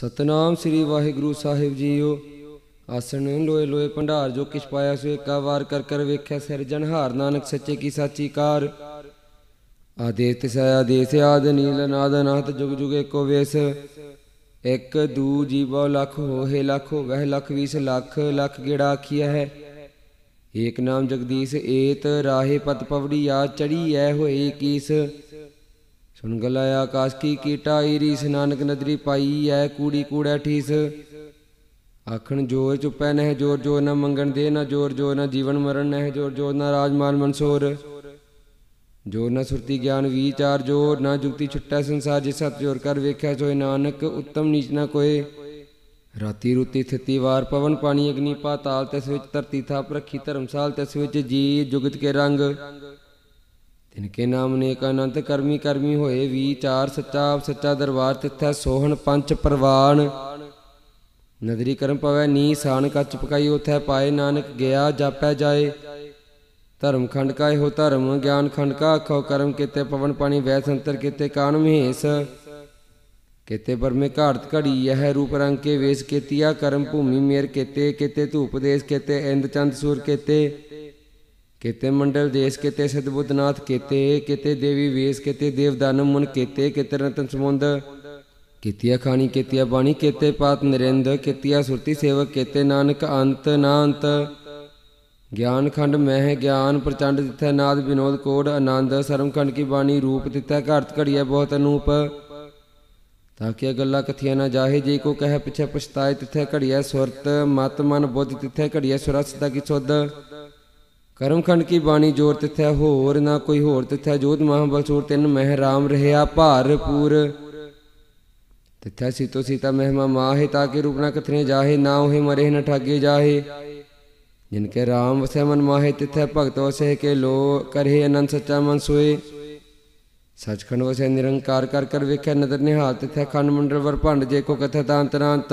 ਸਤਨਾਮ ਸ੍ਰੀ ਵਾਹਿਗੁਰੂ ਸਾਹਿਬ ਜੀਓ ਆਸਣ ਲੋਏ ਲੋਏ ਭੰਡਾਰ ਜੋ ਕਿਛ ਪਾਇਆ ਸੋ ਏਕਾ ਵਾਰ ਕਰ ਕਰ ਵੇਖਿਆ ਸਿਰਜਣ ਹਾਰ ਨਾਨਕ ਸੱਚੇ ਕੀ ਸਾਚੀ ਕਾਰ ਆਦੇਸ ਤਿਸੈ ਆਦੇਸ ਆਦ ਨੀਲ ਨਾਦ ਨਾਤ ਜੁਗ ਜੁਗ ਏਕੋ ਵੇਸ ਇੱਕ ਦੂ ਜੀਵੋ ਲੱਖ ਹੋਹੇ ਲੱਖ ਹੋਵੇ ਲੱਖ 20 ਲੱਖ ਲੱਖ ਗੇੜਾ ਆਖਿਆ ਹੈ ਏਕ ਨਾਮ ਜਗਦੀਸ਼ ਏਤ ਰਾਹੇ ਪਤ ਪਵੜੀ ਆ ਚੜੀ ਐ ਹੋਏ ਕੀਸ ਸੁਣ ਗਲਾ ਆਕਾਸ਼ ਕੀ ਕੀਟਾ ਈਰੀ ਸਨਾਨਕ ਨਦਰੀ ਪਾਈ ਐ ਕੂੜੀ ਕੂੜਾ ਠੀਸ ਆਖਣ ਜੋਰ ਚੁਪੈ ਨਹਿ ਜੋਰ ਜੋ ਨਾ ਮੰਗਣ ਦੇ ਨਾ ਜੋਰ ਜੋ ਨਾ ਜੀਵਨ ਮਰਨ ਨਹਿ ਜੋਰ ਜੋ ਨਾ ਰਾਜਮਾਨ ਮਨਸੂਰ ਜੋ ਨਾ ਸੁਰਤੀ ਗਿਆਨ ਵਿਚਾਰ ਜੋ ਨਾ ਜੁਗਤੀ ਛੁੱਟੈ ਸੰਸਾਰ ਜਿਸ ਸਤ ਜੋਰ ਕਰ ਵੇਖਿਆ ਜੋ ਨਾਨਕ ਉੱਤਮ ਨੀਚ ਨਾ ਕੋਏ ਰਾਤੀ ਰੁਤੀ ਥਿਤੀ ਵਾਰ ਪਵਨ ਪਾਣੀ ਅਗਨੀ ਪਾਤਾਲ ਤਿਸ ਵਿੱਚ ਧਰਤੀ ਥਾਪ ਰੱਖੀ ਧਰਮਸਾਲ ਤਿਸ ਵਿੱਚ ਜੀ ਜੁਗਤ ਕੇ ਰੰਗ ਤਿਨ ਕੇ ਨਾਮ ਨੇਕ ਅਨੰਤ ਕਰਮੀ ਕਰਮੀ ਹੋਏ ਵਿਚਾਰ ਸੱਚਾ ਸੱਚਾ ਦਰਬਾਰ ਤਿੱਥੈ ਸੋਹਣ ਪੰਚ ਪਰਵਾਨ ਨਦਰੀ ਕਰਮ ਪਵੈ ਨੀ ਸਾਨ ਕੱਚ ਪਕਾਈ ਉਥੈ ਪਾਏ ਨਾਨਕ ਗਿਆ ਜਾਪੈ ਜਾਏ ਧਰਮ ਖੰਡ ਕਾ ਇਹੋ ਧਰਮ ਗਿਆਨ ਖੰਡ ਕਾ ਆਖੋ ਕਰਮ ਕੀਤੇ ਪਵਨ ਪਾਣੀ ਵੈ ਸੰਤਰ ਕੀਤੇ ਕਾਨ ਮਹੇਸ ਕੀਤੇ ਪਰਮੇ ਘਾਟ ਘੜੀ ਇਹ ਰੂਪ ਰੰਗ ਕੇ ਵੇਸ ਕੀਤੀਆ ਕਰਮ ਭੂਮੀ ਮੇਰ ਕੀਤੇ ਕੀਤੇ ਧੂਪ ਦੇਸ ਕੀਤੇ ਇੰਦ ਚੰਦ ਸੂਰ ਕੀਤੇ ਕਿਤੇ ਮੰਡਲ ਦੇਸ਼ ਕਿਤੇ ਸਿਧਬੁੱਧਨਾਥ ਕਿਤੇ ਕਿਤੇ ਦੇਵੀ ਵੇਸ ਕਿਤੇ ਦੇਵਦਾਨਮ ਮਨ ਕਿਤੇ ਕਿਤੇ ਰਤਨ ਸਮੁੰਦ ਕਿਤਿਆ ਖਾਣੀ ਕਿਤਿਆ ਬਾਣੀ ਕਿਤੇ ਪਾਤ ਨਰਿੰਦ ਕਿਤਿਆ ਸੁਰਤੀ ਸੇਵਕ ਕਿਤੇ ਨਾਨਕ ਅੰਤ ਨਾਂਤ ਗਿਆਨ ਖੰਡ ਮਹਿ ਗਿਆਨ ਪ੍ਰਚੰਡ ਜਿਥੈ ਨਾਦ ਬਿਨੋਦ ਕੋੜ ਆਨੰਦ ਸਰਮ ਖੰਡ ਕੀ ਬਾਣੀ ਰੂਪ ਦਿੱਤਾ ਘਰਤ ਘੜੀਆ ਬਹੁਤ ਅਨੂਪ ਤਾਂ ਕਿ ਗੱਲਾਂ ਕਥੀਆਂ ਨਾ ਜਾਹੇ ਜੀ ਕੋ ਕਹਿ ਪਿਛੇ ਪਛਤਾਏ ਤਿਥੈ ਘੜੀਆ ਸੁਰਤ ਮਤ ਮਨ ਬੁੱਧ ਤਿਥੈ ਘੜੀਐ ਸੁਰਸਤਾ ਕੀ ਸੁਧ ਕਰਮਖੰਡ ਕੀ ਬਾਣੀ ਜੋਰ ਤਿਥੈ ਹੋਰ ਨਾ ਕੋਈ ਹੋਰ ਤਿਥੈ ਜੋਤ ਮਹਾਬਲ ਸੂਰ ਤਿੰਨ ਮਹਿ ਰਾਮ ਰਹਿਆ ਭਾਰਪੂਰ ਤਿਥੈ ਸੀਤੋ ਸੀਤਾ ਮਹਿਮਾ ਮਾਹੇ ਤਾਂ ਕੇ ਰੂਪ ਨਾ ਕਥਨੇ ਜਾਹੇ ਨਾ ਉਹੇ ਮਰੇ ਨਾ ਠਾਗੇ ਜਾਹੇ ਜਿਨ ਕੇ ਰਾਮ ਵਸੈ ਮਨ ਮਾਹੇ ਤਿਥੈ ਭਗਤ ਵਸੈ ਕੇ ਲੋ ਕਰਹਿ ਅਨੰਤ ਸੱਚਾ ਮਨ ਸੋਏ ਸਚਖੰਡ ਵਸੈ ਨਿਰੰਕਾਰ ਕਰ ਕਰ ਵੇਖੈ ਨਦਰ ਨਿਹਾਲ ਤਿਥੈ ਖੰਡ ਮੰਡਲ ਵਰ ਭੰਡ ਜੇ ਕੋ ਕਥੈ ਤਾਂ ਅੰਤਰਾਂਤ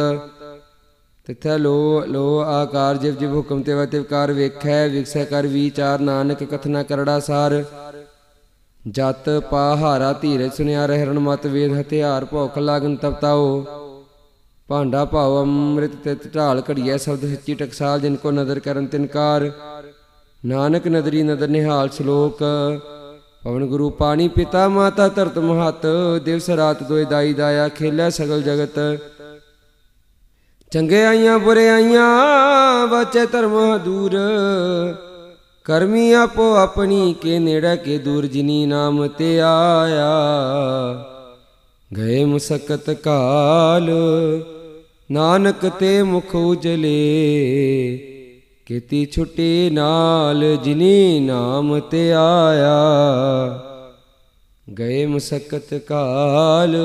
ਤਿੱਥੇ ਲੋ ਲੋ ਆਕਾਰ ਜਿਵ ਜਿਵ ਹੁਕਮ ਤੇ ਵਤਿਵ ਕਾਰ ਵੇਖੈ ਵਿਖਸੈ ਕਰ ਵਿਚਾਰ ਨਾਨਕ ਕਥਨਾ ਕਰੜਾ ਸਾਰ ਜਤ ਪਾਹਾਰਾ ਧੀਰੇ ਸੁਨਿਆ ਰਹਿਣ ਮਤ ਵੇਦ ਹਥਿਆਰ ਭੁਖ ਲਾਗਨ ਤਪਤਾਓ ਭਾਂਡਾ ਭਾਵ ਅੰਮ੍ਰਿਤ ਤਿਤ ਢਾਲ ਘੜੀਐ ਸਬਦ ਸੱਚੀ ਟਕਸਾਲ ਜਿਨ ਕੋ ਨਦਰ ਕਰਨ ਤਿਨਕਾਰ ਨਾਨਕ ਨਦਰੀ ਨਦਰ ਨਿਹਾਲ ਸ਼ਲੋਕ ਪਵਨ ਗੁਰੂ ਪਾਣੀ ਪਿਤਾ ਮਾਤਾ ਧਰਤ ਮਹਤ ਦਿਵਸ ਰਾਤ ਦੋਇ ਦਾਈ ਦਾਇਆ ਖੇਲੇ ਸਗਲ ਜਗਤ ਚੰਗਿਆਈਆਂ ਬੁਰਿਆਈਆਂ ਬਚੇ ਧਰਮਾ ਦੂਰ ਕਰਮੀ ਆਪੋ ਆਪਣੀ ਕੇ ਨੇੜੇ ਕੇ ਦੂਰ ਜਿਨੀ ਨਾਮ ਤੇ ਆਇਆ ਗਏ ਮੁਸਕਤ ਕਾਲ ਨਾਨਕ ਤੇ ਮੁਖ ਉਜਲੇ ਕੀਤੀ ਛੁੱਟੀ ਨਾਲ ਜਿਨੀ ਨਾਮ ਤੇ ਆਇਆ ਗਏ ਮੁਸਕਤ ਕਾਲ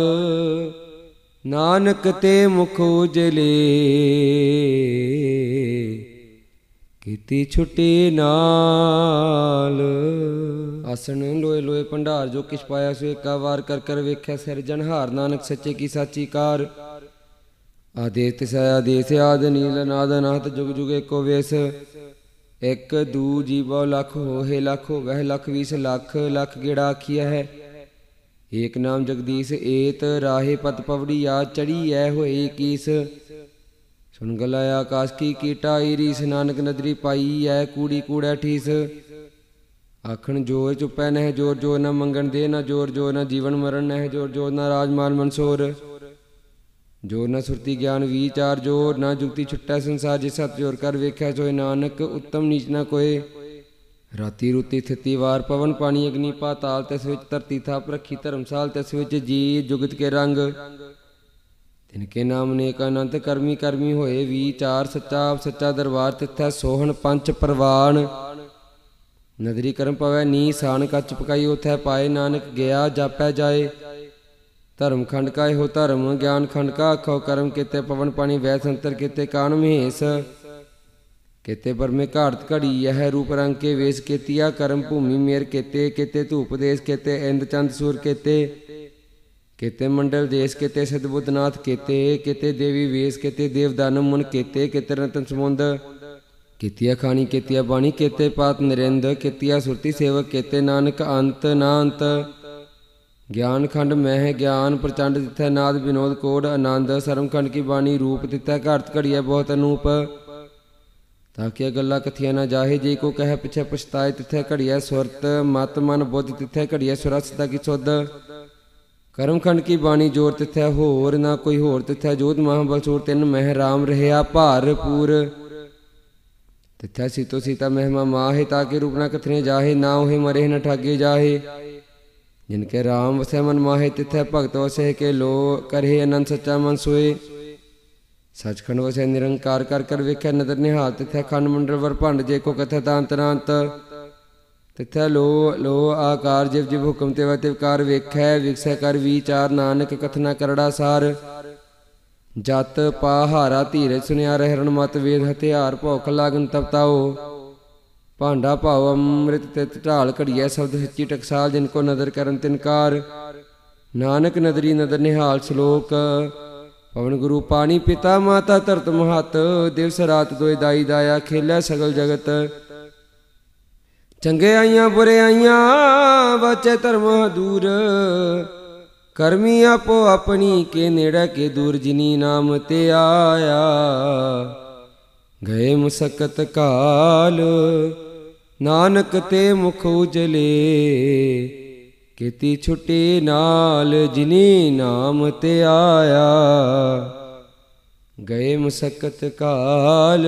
ਨਾਨਕ ਤੇ ਮੁਖ ਉਜਲੇ ਕੀਤੀ ਛੁੱਟੀ ਨਾਲ ਅਸਣ ਲੋਏ ਲੋਏ ਭੰਡਾਰ ਜੋ ਕਿਛ ਪਾਇਆ ਸੋ ਏਕਾ ਵਾਰ ਕਰ ਕਰ ਵੇਖਿਆ ਸਿਰਜਣ ਹਾਰ ਨਾਨਕ ਸੱਚੇ ਕੀ ਸਾਚੀ ਕਾਰ ਆਦੇਸ ਤਿਸ ਆਦੇਸ ਆਦ ਨੀਲ ਨਾਦ ਨਾਤ ਜੁਗ ਜੁਗ ਏਕੋ ਵੇਸ ਇੱਕ ਦੂ ਜੀਵੋ ਲੱਖ ਹੋਹੇ ਲੱਖ ਹੋ ਗਏ ਲੱਖ 20 ਲੱਖ ਲੱਖ ਗਿੜਾ ਆਖਿਆ ਹੈ ਏਕ ਨਾਮ ਜਗਦੀਸ਼ ਏਤ ਰਾਹੇ ਪਤ ਪਵੜੀ ਆ ਚੜੀ ਐ ਹੋਏ ਕੀਸ ਸੁਨ ਗਲਾ ਆਕਾਸ਼ ਕੀ ਕੀਟਾ ਈਰੀ ਸਨਾਨਕ ਨਦਰੀ ਪਾਈ ਐ ਕੂੜੀ ਕੂੜਾ ਠੀਸ ਆਖਣ ਜੋਰ ਚੁਪੈ ਨਹਿ ਜੋਰ ਜੋਰ ਨਾ ਮੰਗਣ ਦੇ ਨਾ ਜੋਰ ਜੋਰ ਨਾ ਜੀਵਨ ਮਰਨ ਨਹਿ ਜੋਰ ਜੋਰ ਨਾ ਰਾਜਮਾਨ ਮਨਸੂਰ ਜੋਰ ਨਾ ਸੁਰਤੀ ਗਿਆਨ ਵਿਚਾਰ ਜੋਰ ਨਾ ਜੁਗਤੀ ਛੁੱਟੈ ਸੰਸਾਰ ਜਿਸ ਸਤ ਜੋਰ ਕਰ ਵੇਖਿਆ ਜੋ ਨਾਨਕ ਉੱਤਮ ਨੀਚ ਨਾ ਕੋਏ ਰਾਤੀ ਰੁਤੀ ਥਿਤੀ ਵਾਰ ਪਵਨ ਪਾਣੀ ਅਗਨੀ ਪਾਤਾਲ ਤਿਸ ਵਿੱਚ ਧਰਤੀ ਥਾਪ ਰੱਖੀ ਧਰਮਸਾਲ ਤਿਸ ਵਿੱਚ ਜੀ ਜੁਗਤ ਕੇ ਰੰਗ ਤਿਨ ਕੇ ਨਾਮ ਨੇ ਅਨੰਤ ਕਰਮੀ ਕਰਮੀ ਹੋਏ ਵੀ ਚਾਰ ਸੱਚਾ ਸੱਚਾ ਦਰਬਾਰ ਤਿੱਥੈ ਸੋਹਣ ਪੰਚ ਪ੍ਰਵਾਨ ਨਦਰੀ ਕਰਮ ਪਵੈ ਨੀ ਸਾਨ ਕੱਚ ਪਕਾਈ ਉਥੈ ਪਾਏ ਨਾਨਕ ਗਿਆ ਜਾਪੈ ਜਾਏ ਧਰਮ ਖੰਡ ਕਾ ਇਹੋ ਧਰਮ ਗਿਆਨ ਖੰਡ ਕਾ ਅਖੋ ਕਰਮ ਕੀਤੇ ਪਵਨ ਪਾਣੀ ਵੈ ਸੰਤਰ ਕੀਤੇ ਕਾਣ ਮਹੇਸ਼ केते पर में घाट घड़ी यह रूप रंग के वेश केतिया कर्म भूमि मेर केते केते धूप देश केते इंद चंद सूर केते केते मंडल देश केते सदबुद्धनाथ केते केते देवी वेश केते देव दानव मुन केते केते रतन समुंद ਕੀਤੀਆ ਖਾਣੀ ਕੀਤੀਆ ਬਾਣੀ ਕੀਤੇ ਪਾਤ ਨਰਿੰਦ ਕੀਤੀਆ ਸੁਰਤੀ ਸੇਵਕ ਕੀਤੇ ਨਾਨਕ ਅੰਤ ਨਾੰਤ ਗਿਆਨ ਖੰਡ ਮਹਿ ਗਿਆਨ ਪ੍ਰਚੰਡ ਦਿੱਤਾ ਨਾਦ ਵਿਨੋਦ ਕੋਡ ਆਨੰਦ ਸਰਮ ਖੰਡ ਕੀ ਬਾਣੀ ਰੂਪ ਦਿੱਤਾ ਘਰਤ ਘੜੀਆ ਬਹੁਤ ਅਨੂਪ ਤਾਂ ਕਿ ਗੱਲਾਂ ਕਥੀਆਂ ਨਾ ਜਾਹੇ ਜੇ ਕੋ ਕਹੇ ਪਿਛੇ ਪਛਤਾਏ ਤਿੱਥੇ ਘੜੀਐ ਸੁਰਤ ਮਤ ਮਨ ਬੁੱਧ ਤਿੱਥੇ ਘੜੀਐ ਸੁਰਤ ਦਾ ਕੀ ਸੁਧ ਕਰਮਖੰਡ ਕੀ ਬਾਣੀ ਜੋਰ ਤਿੱਥੇ ਹੋਰ ਨਾ ਕੋਈ ਹੋਰ ਤਿੱਥੇ ਜੋਤ ਮਹਾਬਲ ਸੂਰ ਤਿੰਨ ਮਹਿ ਰਾਮ ਰਹਿਆ ਭਾਰਪੂਰ ਤਿੱਥੇ ਸੀਤੋ ਸੀਤਾ ਮਹਿਮਾ ਮਾਹੇ ਤਾਂ ਕਿ ਰੂਪ ਨਾ ਕਥਨੇ ਜਾਹੇ ਨਾ ਉਹ ਮਰੇ ਨਾ ਠਾਗੇ ਜਾਹੇ ਜਿਨ ਕੇ ਰਾਮ ਵਸੈ ਮਨ ਮਾਹੇ ਤਿੱਥੇ ਭਗਤ ਵਸੈ ਕੇ ਲੋ ਕਰੇ ਅਨੰਦ ਸੱਚਾ ਮਨ ਸੋਏ ਸਚਖੰਡ ਵਸੈ ਨਿਰੰਕਾਰ ਕਰ ਕਰ ਵੇਖਿਆ ਨਦਰ ਨਿਹਾਲ ਤਿਥੈ ਖੰਡ ਮੰਡਲ ਵਰ ਭੰਡ ਜੇ ਕੋ ਕਥਾ ਤਾਂ ਤਰੰਤ ਤਿਥੈ ਲੋ ਲੋ ਆਕਾਰ ਜਿਵ ਜਿਵ ਹੁਕਮ ਤੇ ਵਿਕਾਰ ਵੇਖੈ ਵਿਖਸੈ ਕਰ ਵਿਚਾਰ ਨਾਨਕ ਕਥਨਾ ਕਰੜਾ ਸਾਰ ਜਤ ਪਾਹਾਰਾ ਧੀਰ ਸੁਨਿਆ ਰਹਿਣ ਮਤ ਵੇਦ ਹਥਿਆਰ ਭੌਖ ਲਾਗਨ ਤਪਤਾਓ ਭਾਂਡਾ ਭਾਵ ਅੰਮ੍ਰਿਤ ਤਿਤ ਢਾਲ ਘੜੀਐ ਸਬਦ ਸੱਚੀ ਟਕਸਾਲ ਜਿਨ ਕੋ ਨਦਰ ਕਰਨ ਤਿਨਕਾਰ ਨਾਨਕ ਨਦਰੀ ਨਦਰ ਨਿਹਾਲ ਸ਼ਲੋਕ ਪਵਨ ਗੁਰੂ ਪਾਣੀ ਪਿਤਾ ਮਾਤਾ ਧਰਤ ਮਹਤ ਦਿਵਸ ਰਾਤ ਦੋਇ ਦਾਈ ਦਾਇਆ ਖੇਲੇ ਸਗਲ ਜਗਤ ਚੰਗੇ ਆਈਆਂ ਬੁਰੇ ਆਈਆਂ ਬਚੇ ਧਰਮ ਦੂਰ ਕਰਮੀ ਆਪੋ ਆਪਣੀ ਕੇ ਨੇੜੇ ਕੇ ਦੂਰ ਜਿਨੀ ਨਾਮ ਤੇ ਆਇਆ ਗਏ ਮੁਸਕਤ ਕਾਲ ਨਾਨਕ ਤੇ ਮੁਖ ਉਜਲੇ ਕੀਤੀ ਛੁਟੇ ਨਾਲ ਜਿਨੀ ਨਾਮ ਤੇ ਆਇਆ ਗਏ ਮੁਸਕਤ ਕਾਲ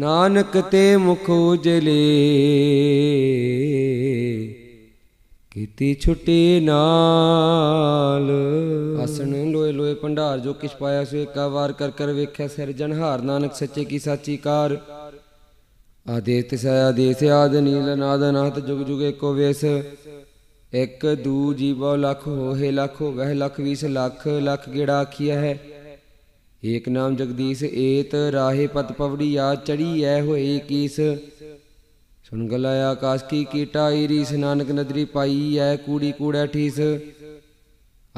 ਨਾਨਕ ਤੇ ਮੁਖ ਉਜਲੇ ਕੀਤੀ ਛੁੱਟੀ ਨਾਲ ਅਸਣ ਲੋਏ ਲੋਏ ਭੰਡਾਰ ਜੋ ਕਿਛ ਪਾਇਆ ਸੋ ਇੱਕ ਵਾਰ ਕਰ ਕਰ ਵੇਖਿਆ ਸਿਰਜਣਹਾਰ ਨਾਨਕ ਸੱਚੇ ਕੀ ਸਾਚੀ ਕਾਰ ਆਦੇਸ ਸਿਆ ਆਦੇਸ ਆਦ ਨੀਲ ਨਾਦ ਨਾਤ ਜੁਗ ਜੁਗ ਏਕੋ ਵੇਸ ਇਕ ਦੂ ਜੀਵੋ ਲਖ ਹੋਏ ਲਖ ਵਹਿ ਲਖ 20 ਲੱਖ ਲੱਖ ਗਿੜਾ ਆਖਿਆ ਹੈ ਏਕ ਨਾਮ ਜਗਦੀਸ਼ ਏਤ ਰਾਹੇ ਪਤ ਪਵੜੀ ਆ ਚੜੀ ਐ ਹੋਏ ਕੀਸ ਸੁਣ ਗਲਾ ਆਕਾਸ਼ ਕੀ ਕੀਟਾ ਈਰੀਸ ਨਾਨਕ ਨਦਰੀ ਪਾਈ ਐ ਕੂੜੀ ਕੂੜਾ ਠੀਸ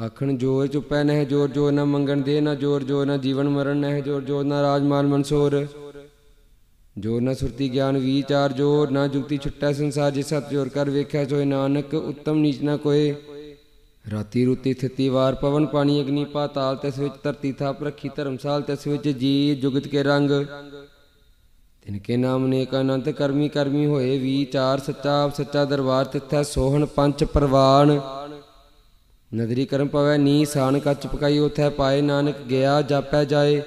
ਆਖਣ ਜੋਰ ਚੁਪੈ ਨਹਿ ਜੋਰ ਜੋਰ ਨਾ ਮੰਗਣ ਦੇ ਨਾ ਜੋਰ ਜੋਰ ਨਾ ਜੀਵਨ ਮਰਨ ਨਹਿ ਜੋਰ ਜੋਰ ਨਾ ਰਾਜ ਮਾਲ ਜੋ ਨਾ ਸੁਰਤੀ ਗਿਆਨ ਵਿਚਾਰ ਜੋ ਨਾ ਜੁਗਤੀ ਛੁੱਟੈ ਸੰਸਾਰ ਜਿਸ ਸਤ ਜੋਰ ਕਰ ਵੇਖਿਆ ਸੋਇ ਨਾਨਕ ਉੱਤਮ ਨੀਚ ਨ ਕੋਏ ਰਾਤੀ ਰੂਤੀ ਸਥਿਤੀ ਵਾਰ ਪਵਨ ਪਾਣੀ ਅਗਨੀ ਪਾਤਾਲ ਤਿਸ ਵਿੱਚ ਧਰਤੀ ਥਾਪ ਰੱਖੀ ਧਰਮਸਾਲ ਤਿਸ ਵਿੱਚ ਜੀ ਜੁਗਤ ਕੇ ਰੰਗ ਤਿਨ ਕੇ ਨਾਮ ਨੇਕ ਅਨੰਤ ਕਰਮੀ ਕਰਮੀ ਹੋਏ ਵਿਚਾਰ ਸੱਚਾ ਸੱਚਾ ਦਰਬਾਰ ਤਿੱਥੈ ਸੋਹਣ ਪੰਚ ਪਰਵਾਨ ਨਦਰੀ ਕਰਮ ਪਵੈ ਨੀ ਸਾਨ ਕੱਚ ਪਕਾਈ ਉਥੈ ਪਾਏ ਨਾਨਕ ਗਿਆ ਜਾਪੈ ਜਾਏ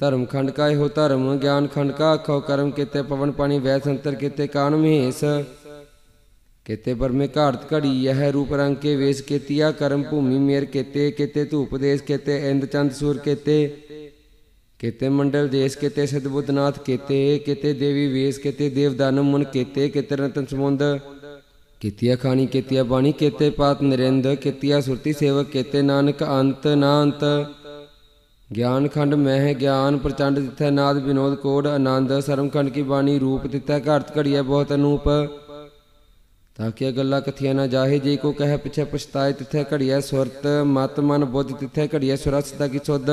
ਧਰਮ ਖੰਡ ਕਾ ਇਹੋ ਧਰਮ ਗਿਆਨ ਖੰਡ ਕਾ ਆਖੋ ਕਰਮ ਕੀਤੇ ਪਵਨ ਪਾਣੀ ਵੈ ਸੰਤਰ ਕੀਤੇ ਕਾਨ ਮਹੇਸ ਕੀਤੇ ਪਰਮੇ ਘਾਰਤ ਘੜੀ ਇਹ ਰੂਪ ਰੰਗ ਕੇ ਵੇਸ ਕੀਤੀਆ ਕਰਮ ਭੂਮੀ ਮੇਰ ਕੀਤੇ ਕੀਤੇ ਧੂਪ ਦੇਸ ਕੀਤੇ ਇੰਦ ਚੰਦ ਸੂਰ ਕੀਤੇ ਕੀਤੇ ਮੰਡਲ ਦੇਸ ਕੀਤੇ ਸਦਬੁੱਧਨਾਥ ਕੀਤੇ ਕੀਤੇ ਦੇਵੀ ਵੇਸ ਕੀਤੇ ਦੇਵਦਾਨ ਮਨ ਕੀਤੇ ਕੀਤੇ ਰਤਨ ਸਮੁੰਦ ਕੀਤੀਆ ਖਾਣੀ ਕੀਤੀਆ ਬਾਣੀ ਕੀਤੇ ਪਾਤ ਨਰਿੰਦ ਕੀਤੀਆ ਸੁਰਤੀ ਸੇਵਕ ਕੀਤੇ ਨਾਨਕ ਅੰਤ ਨਾ ਅੰਤ ਗਿਆਨ ਖੰਡ ਮੈਂ ਹੈ ਗਿਆਨ ਪ੍ਰਚੰਡ ਦਿੱਤਾ ਨਾਦ ਵਿਨੋਦ ਕੋੜ ਆਨੰਦ ਸਰਮ ਖੰਡ ਕੀ ਬਾਣੀ ਰੂਪ ਦਿੱਤਾ ਘਰਤ ਘੜੀਐ ਬਹੁਤ ਅਨੂਪ ਤਾਂ ਕਿ ਗੱਲਾਂ ਕਥੀਆਂ ਨਾ ਜਾਹੇ ਜੇ ਕੋ ਕਹੇ ਪਿਛੇ ਪਛਤਾਏ ਤਿੱਥੇ ਘੜੀਐ ਸੁਰਤ ਮਤ ਮਨ ਬੁੱਧ ਤਿੱਥੇ ਘੜੀਐ ਸੁਰਤ ਦਾ ਕੀ ਸੁਧ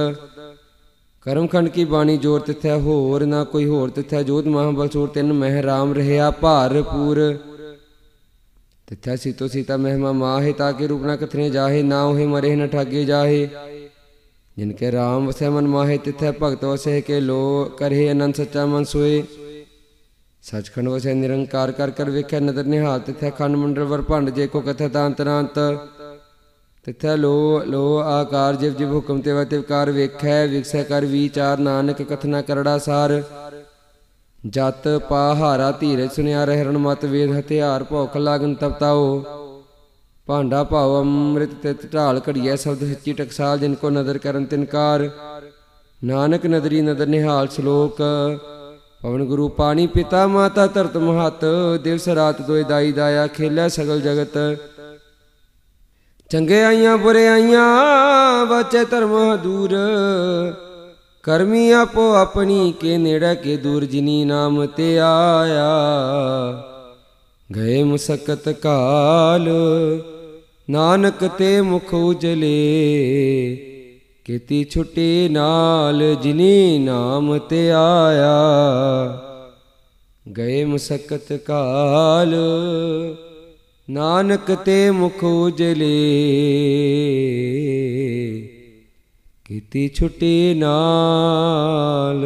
ਕਰਮ ਖੰਡ ਕੀ ਬਾਣੀ ਜੋਰ ਤਿੱਥੇ ਹੋਰ ਨਾ ਕੋਈ ਹੋਰ ਤਿੱਥੇ ਜੋਤ ਮਹਾਬਲ ਸੂਰ ਤਿੰਨ ਮਹਿ ਰਾਮ ਰਹਿਆ ਭਾਰਪੂਰ ਤਿੱਥੇ ਸੀਤੋ ਸੀਤਾ ਮਹਿਮਾ ਮਾਹੇ ਤਾਂ ਕਿ ਰੂਪ ਨਾ ਕਥਨੇ ਜਾਹੇ ਨਾ ਉਹ ਮਰੇ ਨਾ ਠਾਗੇ ਜਾਹੇ ਜਿਨ ਕੇ RAM ਵਸੈ ਮਨ ਮਾਹੇ ਤਿਥੈ ਭਗਤ ਵਸੈ ਕੇ ਲੋ ਕਰਹਿ ਅਨੰਦ ਸਚਾ ਮਨ ਸੋਏ ਸਚਖੰਡ ਵਸੈ ਨਿਰੰਕਾਰ ਕਰ ਕਰ ਵੇਖੈ ਨਦਰ ਨਿਹਾਲ ਤਿਥੈ ਖੰਡ ਮੰਡਲ ਵਰ ਭੰਡ ਜੇ ਕੋ ਕਥੈ ਤਾਂ ਅੰਤਰਾਂਤ ਤਿਥੈ ਲੋ ਲੋ ਆਕਾਰ ਜਿਵ ਜਿਵ ਹੁਕਮ ਤੇ ਵਤਿਵ ਕਾਰ ਵੇਖੈ ਵਿਖਸੈ ਕਰ ਵਿਚਾਰ ਨਾਨਕ ਕਥਨਾ ਕਰੜਾ ਸਾਰ ਜਤ ਪਾਹਾਰਾ ਧੀਰਜ ਸੁਨਿਆ ਰਹਿ ਰਣ ਮਤ ਵੇਦ ਹਥਿਆਰ ਭੁਖ ਲਾਗਨ ਤਪਤਾਓ ਭਾਂਡਾ ਭਾਵ ਅੰਮ੍ਰਿਤ ਤਿਤ ਢਾਲ ਘੜੀਐ ਸ਼ਬਦ ਸੱਚੀ ਟਕਸਾਲ ਜਿਨ ਕੋ ਨਦਰ ਕਰਨ ਤਿਨਕਾਰ ਨਾਨਕ ਨਦਰੀ ਨਦਰ ਨਿਹਾਲ ਸ਼ਲੋਕ ਪਵਨ ਗੁਰੂ ਪਾਣੀ ਪਿਤਾ ਮਾਤਾ ਧਰਤ ਮਹਤ ਦਿਵਸ ਰਾਤ ਦੋਇ ਦਾਈ ਦਾਇਆ ਖੇਲੇ ਸਗਲ ਜਗਤ ਚੰਗੇ ਆਈਆਂ ਬੁਰੇ ਆਈਆਂ ਬਚੇ ਧਰਮ ਦੂਰ ਕਰਮੀ ਆਪੋ ਆਪਣੀ ਕੇ ਨੇੜੇ ਕੇ ਦੂਰ ਜਿਨੀ ਨਾਮ ਤੇ ਆਇਆ ਗਏ ਮੁਸਕਤ ਕਾਲ ਨਾਨਕ ਤੇ ਮੁਖ ਉਜਲੇ ਕੀਤੀ ਛੁਟੇ ਨਾਲ ਜਿਨੀ ਨਾਮ ਤੇ ਆਇਆ ਗਏ ਮੁਸਕਤ ਕਾਲ ਨਾਨਕ ਤੇ ਮੁਖ ਉਜਲੇ ਕੀਤੀ ਛੁਟੇ ਨਾਲ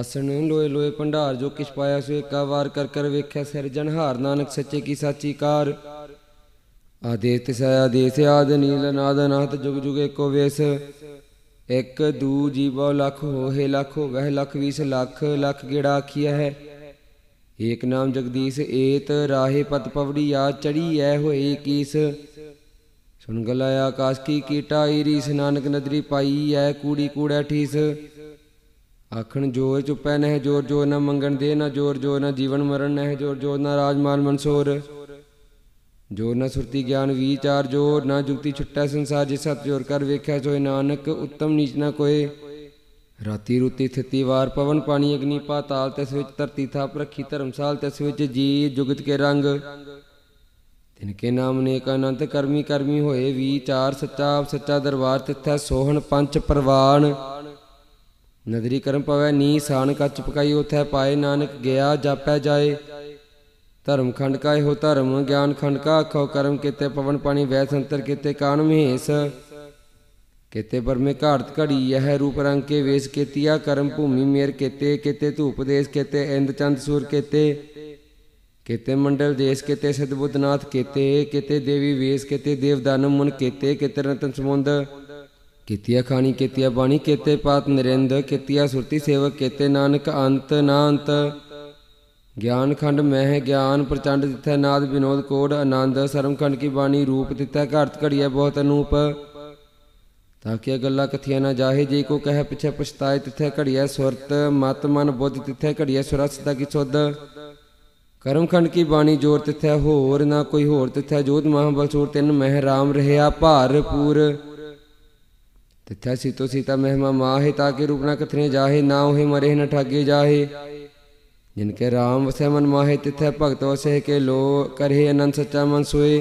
ਅਸਣ ਲੋਏ ਲੋਏ ਭੰਡਾਰ ਜੋ ਕਿਛ ਪਾਇਆ ਸੋ ਇੱਕ ਵਾਰ ਕਰ ਕਰ ਵੇਖਿਆ ਸਿਰ ਜਨਹਾਰ ਨਾਨਕ ਸੱਚੇ ਕੀ ਸਾਚੀ ਕਾਰ ਆਦੇਸ ਤਿਸ ਆਦੇਸ ਆਦ ਨੀਲ ਨਾਦ ਨਾਥ ਜੁਗ ਜੁਗ ਏਕੋ ਵੇਸ ਇਕ ਦੂ ਜੀਵੋ ਲਖ ਹੋਹੇ ਲਖ ਹੋ ਗਏ ਲਖ 20 ਲੱਖ ਲੱਖ ਗਿੜਾ ਆਖਿਆ ਹੈ ਏਕ ਨਾਮ ਜਗਦੀਸ਼ ਏਤ ਰਾਹੇ ਪਤ ਪਵੜੀ ਆ ਚੜੀ ਐ ਹੋਏ ਕੀਸ ਸੁਣ ਗਲਾ ਆਕਾਸ਼ ਕੀ ਕੀਟਾ ਈਰੀ ਸਨਾਨਕ ਨਦਰੀ ਪਾਈ ਐ ਕੂੜੀ ਕੂੜਾ ਠੀਸ ਆਖਣ ਜੋ ਚੁਪੈ ਨਹਿ ਜੋਰ ਜੋਰ ਨਾ ਮੰਗਣ ਦੇ ਨਾ ਜੋਰ ਜੋਰ ਨਾ ਜੀਵਨ ਮਰਨ ਨਹਿ ਜੋਰ ਜੋਰ ਨਾ ਰਾਜ ਮਾਲ ਜੋ ਨਾ ਸੁਰਤੀ ਗਿਆਨ ਵਿਚਾਰ ਜੋ ਨਾ ਜੁਗਤੀ ਛੁੱਟੈ ਸੰਸਾਰ ਜੇ ਸਤ ਜੋਰ ਕਰ ਵੇਖਿਆ ਸੋਏ ਨਾਨਕ ਉੱਤਮ ਨੀਚ ਨਾ ਕੋਏ ਰਾਤੀ ਰੂਤੀ ਥਿਤੀ ਵਾਰ ਪਵਨ ਪਾਣੀ ਅਗਨੀ ਪਾਤਾਲ ਤਿਸ ਵਿੱਚ ਧਰਤੀ ਥਾਪ ਰੱਖੀ ਧਰਮਸਾਲ ਤਿਸ ਵਿੱਚ ਜੀ ਜੁਗਤ ਕੇ ਰੰਗ ਤਿਨ ਕੇ ਨਾਮ ਨੇਕ ਅਨੰਤ ਕਰਮੀ ਕਰਮੀ ਹੋਏ ਵਿਚਾਰ ਸੱਚਾ ਸੱਚਾ ਦਰਬਾਰ ਤਿੱਥੈ ਸੋਹਣ ਪੰਚ ਪ੍ਰਵਾਨ ਨਦਰੀ ਕਰਮ ਪਵੈ ਨੀ ਸਾਨ ਕੱਚ ਪਕਾਈ ਉਥੈ ਪਾਏ ਨਾਨਕ ਗਿਆ ਜਾਪੈ ਜਾਏ ਧਰਮ ਖੰਡ ਕਾ ਇਹੋ ਧਰਮ ਗਿਆਨ ਖੰਡ ਕਾ ਆਖੋ ਕਰਮ ਕੀਤੇ ਪਵਨ ਪਾਣੀ ਵੈ ਸੰਤਰ ਕੀਤੇ ਕਾਣ ਮਹੇਸ ਕੀਤੇ ਪਰਮੇ ਘਾਟ ਘੜੀ ਇਹ ਰੂਪ ਰੰਗ ਕੇ ਵੇਸ ਕੀਤੀਆ ਕਰਮ ਭੂਮੀ ਮੇਰ ਕੀਤੇ ਕੀਤੇ ਧੂਪ ਦੇਸ ਕੀਤੇ ਇੰਦ ਚੰਦ ਸੂਰ ਕੀਤੇ ਕੀਤੇ ਮੰਡਲ ਦੇਸ ਕੀਤੇ ਬੁੱਧਨਾਥ ਕੀਤੇ ਕੀਤੇ ਦੇਵੀ ਵੇਸ ਕੀਤੇ ਦੇਵਦਾਨ ਮੁਨ ਕੀਤੇ ਕੀਤੇ ਰਤਨ ਸਮੁੰਦ ਕੀਤੀਆ ਖਾਣੀ ਕੀਤੀਆ ਬਾਣੀ ਕੀਤੇ ਪਾਤ ਨਰਿੰਦ ਕੀਤੀਆ ਸੁਰਤੀ ਸੇਵਕ ਕੀਤੇ ਨਾਨਕ ਅੰਤ ਨਾ ਅੰਤ ਗਿਆਨ ਖੰਡ ਮਹਿ ਗਿਆਨ ਪ੍ਰਚੰਡ ਜਿਥੈ ਨਾਦ ਵਿਨੋਦ ਕੋੜ ਆਨੰਦ ਸਰਮ ਖੰਡ ਕੀ ਬਾਣੀ ਰੂਪ ਦਿੱਤਾ ਘਰਤ ਘੜੀਐ ਬਹੁਤ ਅਨੂਪ ਤਾਂ ਕਿ ਗੱਲਾਂ ਕਥੀਆਂ ਨਾ ਜਾਹੇ ਜੇ ਕੋ ਕਹੇ ਪਿਛੇ ਪਛਤਾਏ ਤਿੱਥੇ ਘੜੀਐ ਸੁਰਤ ਮਤ ਮਨ ਬੁੱਧ ਤਿੱਥੇ ਘੜੀਐ ਸੁਰਤ ਸਦਾ ਕੀ ਸੁਧ ਕਰਮ ਖੰਡ ਕੀ ਬਾਣੀ ਜੋਰ ਤਿੱਥੈ ਹੋਰ ਨਾ ਕੋਈ ਹੋਰ ਤਿੱਥੈ ਜੋਤ ਮਹਾਬਲਸੂਰ ਤਿੰਨ ਮਹਿ ਰਾਮ ਰਹਿਆ ਭਾਰਪੂਰ ਤਿੱਥੈ ਸੀਤੋ ਸੀਤਾ ਮਹਿਮਾ ਮਾਹੇ ਤਾਂ ਕਿ ਰੂਪਨਾ ਕਥਨੇ ਜਾਹੇ ਨਾ ਉਹ ਮਰੇ ਨਾ ਠਾਗੇ ਜਾਹੇ ਜਿਨ ਕੇ RAM ਵਸੈ ਮਨ ਮਾਹੇ ਤਿਥੈ ਭਗਤ ਵਸੈ ਕੇ ਲੋ ਕਰਹਿ ਅਨੰਦ ਸਚਾ ਮਨ ਸੋਏ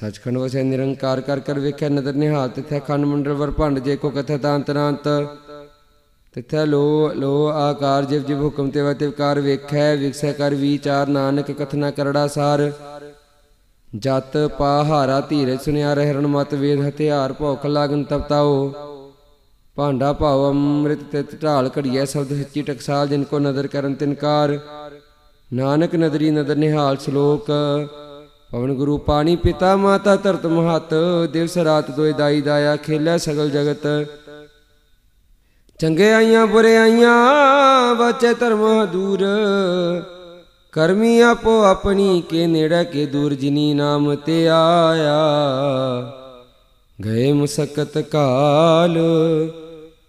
ਸਚਖੰਡ ਵਸੈ ਨਿਰੰਕਾਰ ਕਰ ਕਰ ਵੇਖੈ ਨਦਰ ਨਿਹਾਲ ਤਿਥੈ ਖੰਡ ਮੰਡਲ ਵਰ ਭੰਡ ਜੇ ਕੋ ਕਥੈ ਤਾਂ ਤਨਾਂਤ ਤਿਥੈ ਲੋ ਲੋ ਆਕਾਰ ਜਿਵ ਜਿਵ ਹੁਕਮ ਤੇ ਵਤਿ ਵਤਿਵਕਾਰ ਵੇਖੈ ਵਿਖਸੈ ਕਰ ਵਿਚਾਰ ਨਾਨਕ ਕਥਨਾ ਕਰੜਾ ਸਾਰ ਜਤ ਪਾਹਾਰਾ ਧੀਰਜ ਸੁਨਿਆ ਰਹਿਣ ਮਤ ਵੇਦ ਹਥਿਆਰ ਭੋਖ ਲਗਨ ਤਪਤਾਓ ਭਾਂਡਾ ਭਾਵ ਅੰਮ੍ਰਿਤ ਤਿਤ ਢਾਲ ਘੜੀਐ ਸਬਦ ਸੱਚੀ ਟਕਸਾਲ ਜਿਨ ਕੋ ਨਦਰ ਕਰਨ ਤਿਨਕਾਰ ਨਾਨਕ ਨਦਰੀ ਨਦਰ ਨਿਹਾਲ ਸ਼ਲੋਕ ਪਵਨ ਗੁਰੂ ਪਾਣੀ ਪਿਤਾ ਮਾਤਾ ਧਰਤ ਮਹਤ ਦਿਵਸ ਰਾਤ ਦੋਇ ਦਾਈ ਦਾਇਆ ਖੇਲਿਆ ਸਗਲ ਜਗਤ ਚੰਗੇ ਆਈਆਂ ਬੁਰੇ ਆਈਆਂ ਬਚੇ ਧਰਮ ਦੂਰ ਕਰਮੀ ਆਪੋ ਆਪਣੀ ਕੇ ਨੇੜੇ ਕੇ ਦੂਰ ਜਿਨੀ ਨਾਮ ਤੇ ਆਇਆ ਗਏ ਮੁਸਕਤ ਕਾਲ